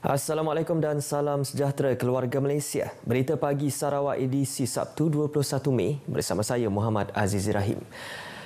Assalamualaikum dan salam sejahtera keluarga Malaysia. Berita pagi Sarawak edisi Sabtu 21 Mei bersama saya Muhammad Aziz Rahim.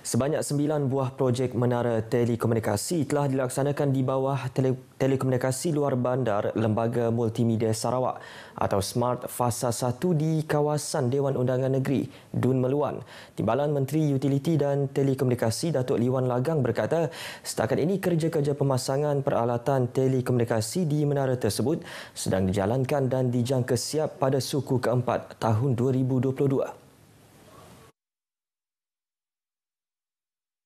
Sebanyak sembilan buah projek menara telekomunikasi telah dilaksanakan di bawah tele- telekomunikasi luar bandar Lembaga Multimedia Sarawak atau Smart Fasa 1 di kawasan Dewan Undangan Negeri, Dun Meluan. Timbalan Menteri Utiliti dan Telekomunikasi Datuk Liwan Lagang berkata, setakat ini kerja-kerja pemasangan peralatan telekomunikasi di menara tersebut sedang dijalankan dan dijangka siap pada suku keempat tahun 2022.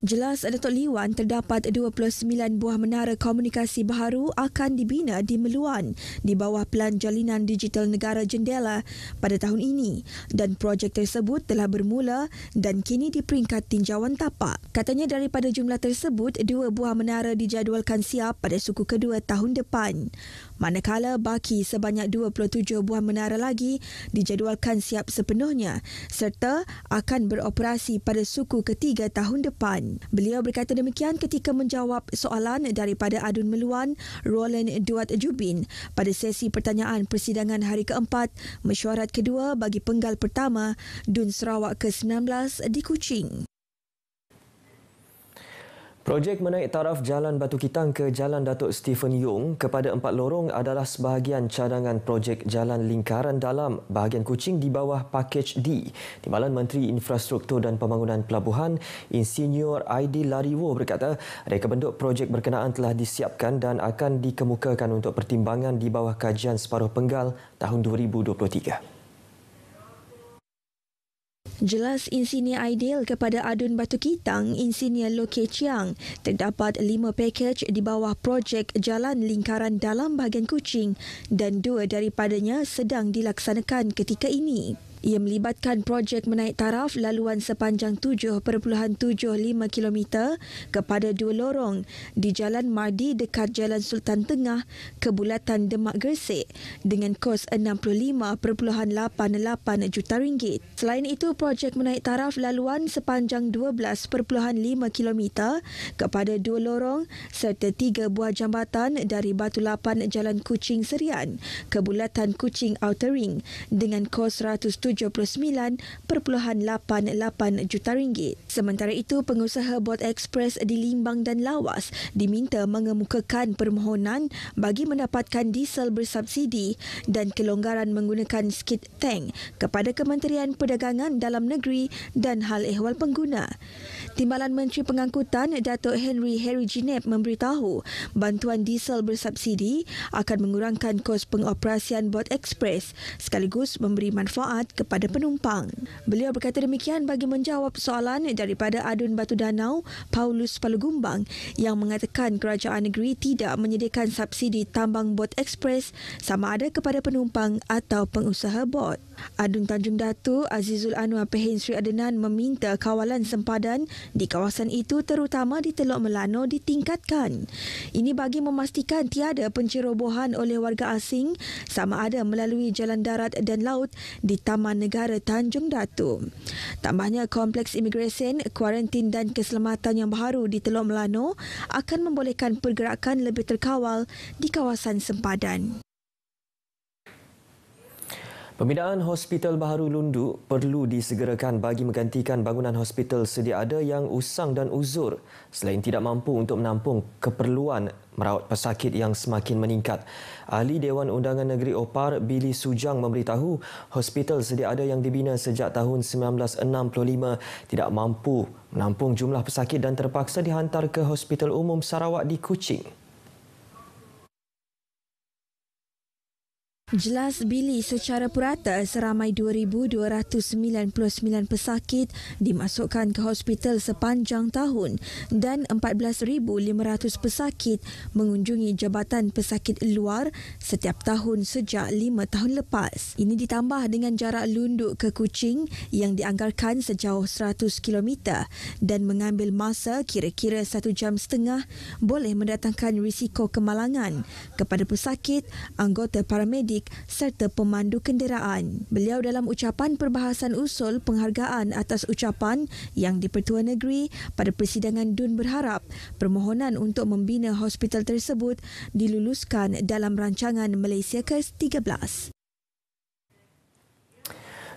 Jelas Datuk Lee Wan terdapat 29 buah menara komunikasi baharu akan dibina di Meluan di bawah Pelan Jalinan Digital Negara Jendela pada tahun ini dan projek tersebut telah bermula dan kini di peringkat tinjauan tapak. Katanya daripada jumlah tersebut, dua buah menara dijadualkan siap pada suku kedua tahun depan. Manakala baki sebanyak 27 buah menara lagi dijadualkan siap sepenuhnya serta akan beroperasi pada suku ketiga tahun depan. Beliau berkata demikian ketika menjawab soalan daripada adun meluan Roland Duat Jubin pada sesi pertanyaan persidangan hari keempat mesyuarat kedua bagi penggal pertama Dun Sarawak ke-19 di Kuching. Projek menaik taraf Jalan Batu Kitang ke Jalan Datuk Stephen Yong kepada empat lorong adalah sebahagian cadangan projek Jalan Lingkaran Dalam bahagian Kuching di bawah Pakej D. Timbalan Menteri Infrastruktur dan Pembangunan Pelabuhan, Insinyur Aidi Lariwo berkata, reka bentuk projek berkenaan telah disiapkan dan akan dikemukakan untuk pertimbangan di bawah kajian separuh penggal tahun 2023. Jelas insinyur ideal kepada adun batu kitang insinyur Lo Chiang terdapat lima pakej di bawah projek jalan lingkaran dalam bahagian Kuching dan dua daripadanya sedang dilaksanakan ketika ini. Ia melibatkan projek menaik taraf laluan sepanjang 7.75 km kepada dua lorong di Jalan Mardi dekat Jalan Sultan Tengah, Kebulatan Demak Gersik dengan kos 65.88 juta ringgit. Selain itu, projek menaik taraf laluan sepanjang 12.5 km kepada dua lorong serta tiga buah jambatan dari Batu Lapan Jalan Kucing Serian, ke bulatan Kucing Outer Ring dengan kos 107 79.88 juta ringgit. Sementara itu, pengusaha Bot Express di Limbang dan Lawas diminta mengemukakan permohonan bagi mendapatkan diesel bersubsidi dan kelonggaran menggunakan skid tank kepada Kementerian Perdagangan Dalam Negeri dan Hal Ehwal Pengguna. Timbalan Menteri Pengangkutan Datuk Henry Harry Jinep memberitahu bantuan diesel bersubsidi akan mengurangkan kos pengoperasian Bot Express sekaligus memberi manfaat kepada kepada penumpang. Beliau berkata demikian bagi menjawab soalan daripada Adun Batu Danau, Paulus Palugumbang yang mengatakan kerajaan negeri tidak menyediakan subsidi tambang bot ekspres sama ada kepada penumpang atau pengusaha bot. Adun Tanjung Datu Azizul Anwar Pehin Sri Adenan meminta kawalan sempadan di kawasan itu terutama di Teluk Melano ditingkatkan. Ini bagi memastikan tiada pencerobohan oleh warga asing sama ada melalui jalan darat dan laut di Taman Pertubuhan Negara Tanjung Datu. Tambahnya, kompleks imigresen, kuarantin dan keselamatan yang baru di Teluk Melano akan membolehkan pergerakan lebih terkawal di kawasan sempadan. Pembinaan Hospital Baharu Lundu perlu disegerakan bagi menggantikan bangunan hospital sedia ada yang usang dan uzur selain tidak mampu untuk menampung keperluan merawat pesakit yang semakin meningkat. Ahli Dewan Undangan Negeri Opar Billy Sujang memberitahu hospital sedia ada yang dibina sejak tahun 1965 tidak mampu menampung jumlah pesakit dan terpaksa dihantar ke Hospital Umum Sarawak di Kuching. Jelas bili secara purata seramai 2,299 pesakit dimasukkan ke hospital sepanjang tahun dan 14,500 pesakit mengunjungi Jabatan Pesakit Luar setiap tahun sejak 5 tahun lepas. Ini ditambah dengan jarak lunduk ke Kuching yang dianggarkan sejauh 100 km dan mengambil masa kira-kira 1 jam setengah boleh mendatangkan risiko kemalangan kepada pesakit, anggota paramedik trafik serta pemandu kenderaan. Beliau dalam ucapan perbahasan usul penghargaan atas ucapan yang di-Pertua Negeri pada persidangan DUN berharap permohonan untuk membina hospital tersebut diluluskan dalam rancangan Malaysia Kes 13.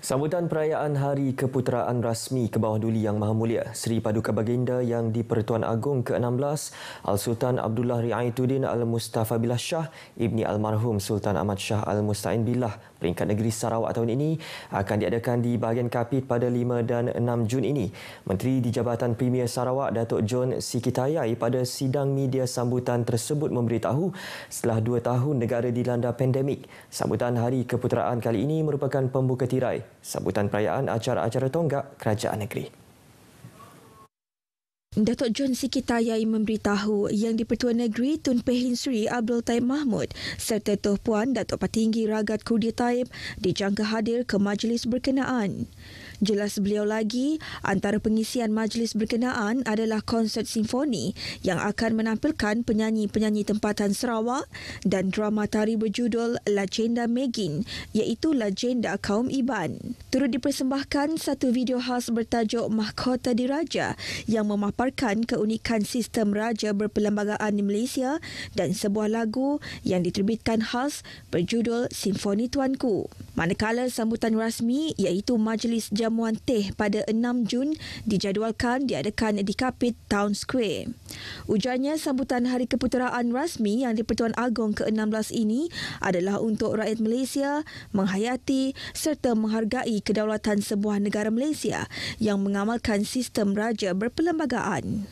Sambutan perayaan Hari Keputeraan Rasmi Kebawah duli Yang Maha Mulia Seri Paduka Baginda yang di Pertuan Agong ke-16 Al-Sultan Abdullah Riaituddin Al-Mustafa Billah Shah Ibni Almarhum Sultan Ahmad Shah Al-Musta'in Billah peringkat negeri Sarawak tahun ini akan diadakan di bahagian Kapit pada 5 dan 6 Jun ini. Menteri di Jabatan Premier Sarawak Datuk John Sikitayai pada sidang media sambutan tersebut memberitahu setelah 2 tahun negara dilanda pandemik, sambutan Hari Keputeraan kali ini merupakan pembuka tirai sambutan perayaan acara-acara tonggak kerajaan negeri. Datuk John Sikitayai memberitahu yang di-Pertuan Negeri Tun Pehin Sri Abdul Taib Mahmud serta Toh Puan Datuk Patinggi Ragat Kudi Taib dijangka hadir ke majlis berkenaan. Jelas beliau lagi, antara pengisian majlis berkenaan adalah konsert simfoni yang akan menampilkan penyanyi-penyanyi tempatan Sarawak dan drama tari berjudul Legenda Megin iaitu Legenda Kaum Iban. Turut dipersembahkan satu video khas bertajuk Mahkota Diraja yang memaparkan keunikan sistem raja berperlembagaan di Malaysia dan sebuah lagu yang diterbitkan khas berjudul Simfoni Tuanku. Manakala sambutan rasmi iaitu Majlis Jawa Jamuan Teh pada 6 Jun dijadualkan diadakan di Kapit Town Square. Ujarnya sambutan Hari Keputeraan Rasmi yang di-Pertuan Agong ke-16 ini adalah untuk rakyat Malaysia menghayati serta menghargai kedaulatan sebuah negara Malaysia yang mengamalkan sistem raja berperlembagaan.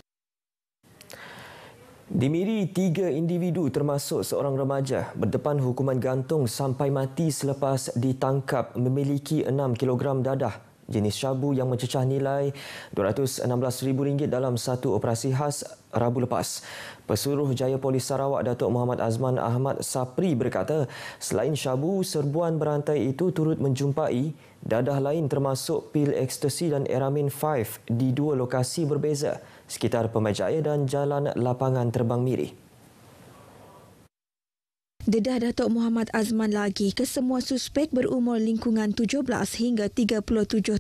Dimiri tiga individu termasuk seorang remaja berdepan hukuman gantung sampai mati selepas ditangkap memiliki 6 kilogram dadah jenis syabu yang mencecah nilai RM216,000 dalam satu operasi khas Rabu lepas. Pesuruh Jaya Polis Sarawak Datuk Muhammad Azman Ahmad Sapri berkata, selain syabu, serbuan berantai itu turut menjumpai dadah lain termasuk pil ekstasi dan eramin 5 di dua lokasi berbeza sekitar Pemajaya dan Jalan Lapangan Terbang Mirih. Dedah Datuk Muhammad Azman lagi kesemua suspek berumur lingkungan 17 hingga 37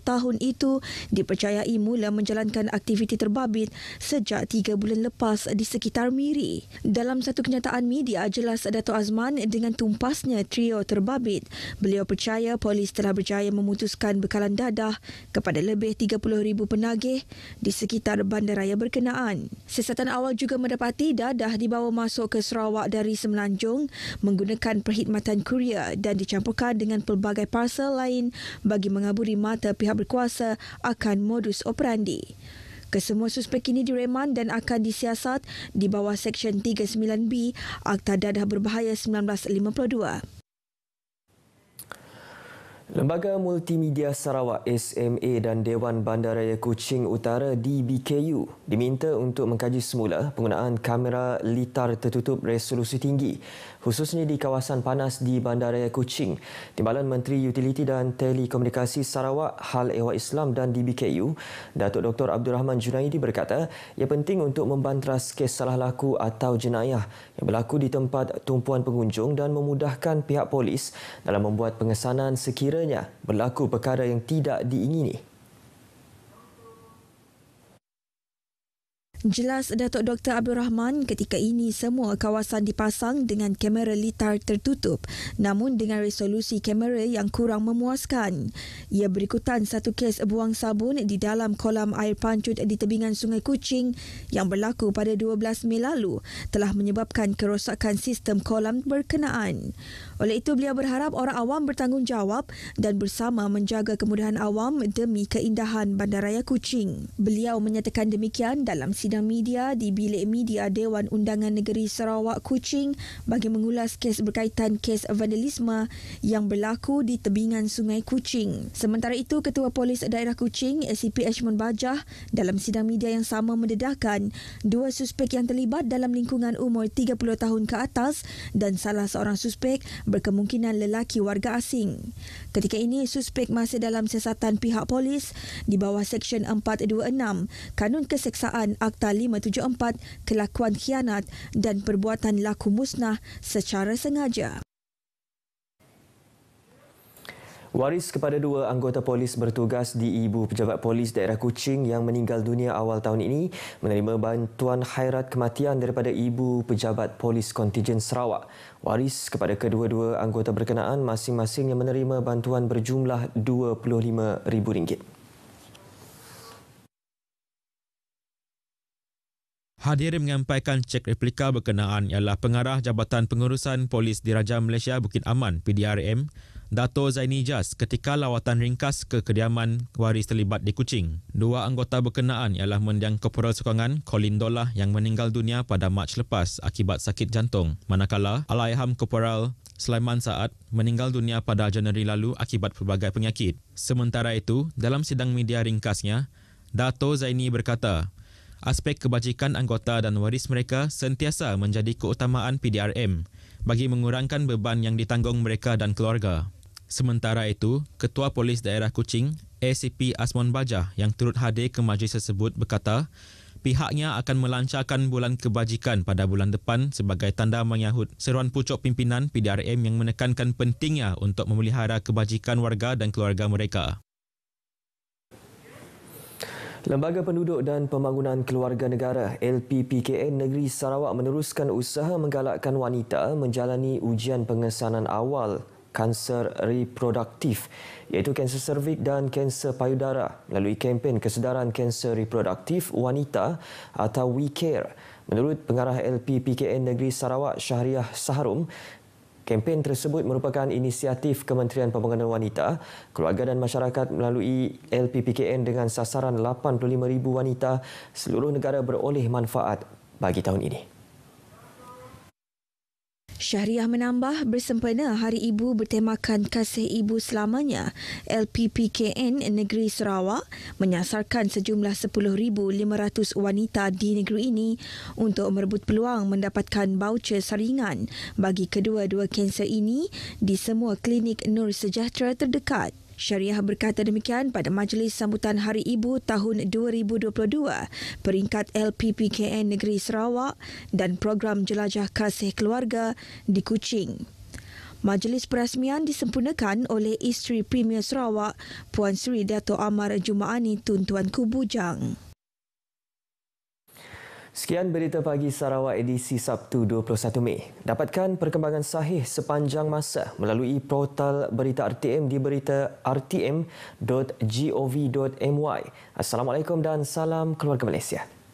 tahun itu dipercayai mula menjalankan aktiviti terbabit sejak 3 bulan lepas di sekitar Miri. Dalam satu kenyataan media jelas Datuk Azman dengan tumpasnya trio terbabit, beliau percaya polis telah berjaya memutuskan bekalan dadah kepada lebih 30 ribu penagih di sekitar bandaraya berkenaan. Siasatan awal juga mendapati dadah dibawa masuk ke Sarawak dari Semenanjung menggunakan perkhidmatan kurier dan dicampurkan dengan pelbagai parcel lain bagi mengaburi mata pihak berkuasa akan modus operandi. Kesemua suspek ini direman dan akan disiasat di bawah Seksyen 39B Akta Dadah Berbahaya 1952. Lembaga Multimedia Sarawak SMA dan Dewan Bandaraya Kuching Utara DBKU diminta untuk mengkaji semula penggunaan kamera litar tertutup resolusi tinggi khususnya di kawasan panas di Bandaraya Kuching. Timbalan Menteri Utiliti dan Telekomunikasi Sarawak Hal Ewa Islam dan DBKU Datuk Dr. Abdul Rahman Junaidi berkata ia penting untuk membantras kes salah laku atau jenayah yang berlaku di tempat tumpuan pengunjung dan memudahkan pihak polis dalam membuat pengesanan sekiranya sekiranya berlaku perkara yang tidak diingini. Jelas Datuk Dr. Abdul Rahman, ketika ini semua kawasan dipasang dengan kamera litar tertutup namun dengan resolusi kamera yang kurang memuaskan. Ia berikutan satu kes buang sabun di dalam kolam air pancut di tebingan Sungai Kucing yang berlaku pada 12 Mei lalu telah menyebabkan kerosakan sistem kolam berkenaan. Oleh itu, beliau berharap orang awam bertanggungjawab dan bersama menjaga kemudahan awam demi keindahan Bandaraya Kuching. Beliau menyatakan demikian dalam sidang media di bilik media Dewan Undangan Negeri Sarawak Kuching bagi mengulas kes berkaitan kes vandalisme yang berlaku di tebingan Sungai Kuching. Sementara itu, Ketua Polis Daerah Kuching, ACP Ashmon Bajah dalam sidang media yang sama mendedahkan dua suspek yang terlibat dalam lingkungan umur 30 tahun ke atas dan salah seorang suspek berkemungkinan lelaki warga asing. Ketika ini, suspek masih dalam siasatan pihak polis di bawah Seksyen 426 Kanun Keseksaan Akta 574 Kelakuan Kianat dan Perbuatan Laku Musnah secara sengaja. Waris kepada dua anggota polis bertugas di ibu pejabat polis daerah Kuching yang meninggal dunia awal tahun ini menerima bantuan khairat kematian daripada ibu pejabat polis kontijen Sarawak. Waris kepada kedua-dua anggota berkenaan masing-masing yang menerima bantuan berjumlah RM25,000. Hadir menyampaikan cek replika berkenaan ialah pengarah Jabatan Pengurusan Polis Diraja Malaysia Bukit Aman PDRM Dato Zaini Jas ketika lawatan ringkas ke kediaman waris terlibat di Kuching. Dua anggota berkenaan ialah mendiang korporal sokongan Colin Dolah yang meninggal dunia pada Mac lepas akibat sakit jantung. Manakala, Alayham Korporal Sulaiman Saad meninggal dunia pada Januari lalu akibat pelbagai penyakit. Sementara itu, dalam sidang media ringkasnya, Dato Zaini berkata, aspek kebajikan anggota dan waris mereka sentiasa menjadi keutamaan PDRM bagi mengurangkan beban yang ditanggung mereka dan keluarga. Sementara itu, Ketua Polis Daerah Kuching, ACP Asmon Baja yang turut hadir ke majlis tersebut berkata, pihaknya akan melancarkan bulan kebajikan pada bulan depan sebagai tanda menyahut seruan pucuk pimpinan PDRM yang menekankan pentingnya untuk memelihara kebajikan warga dan keluarga mereka. Lembaga Penduduk dan Pembangunan Keluarga Negara LPPKN Negeri Sarawak meneruskan usaha menggalakkan wanita menjalani ujian pengesanan awal kanser reproduktif iaitu kanser serviks dan kanser payudara melalui kempen kesedaran kanser reproduktif wanita atau We Care. Menurut pengarah LPPKN Negeri Sarawak Syahriah Saharum, kempen tersebut merupakan inisiatif Kementerian Pembangunan Wanita, Keluarga dan Masyarakat melalui LPPKN dengan sasaran 85,000 wanita seluruh negara beroleh manfaat bagi tahun ini. Syahriah menambah bersempena Hari Ibu bertemakan Kasih Ibu Selamanya LPPKN Negeri Sarawak menyasarkan sejumlah 10,500 wanita di negeri ini untuk merebut peluang mendapatkan baucer saringan bagi kedua-dua kanser ini di semua klinik Nur Sejahtera terdekat. Syariah berkata demikian pada Majlis Sambutan Hari Ibu tahun 2022 peringkat LPPKN Negeri Sarawak dan program Jelajah Kasih Keluarga di Kuching. Majlis perasmian disempurnakan oleh isteri Premier Sarawak, Puan Sri Dato' Amar Jumaani Tun Tuan Kubujang. Sekian berita pagi Sarawak edisi Sabtu 21 Mei. Dapatkan perkembangan sahih sepanjang masa melalui portal berita RTM di berita rtm.gov.my. Assalamualaikum dan salam keluarga Malaysia.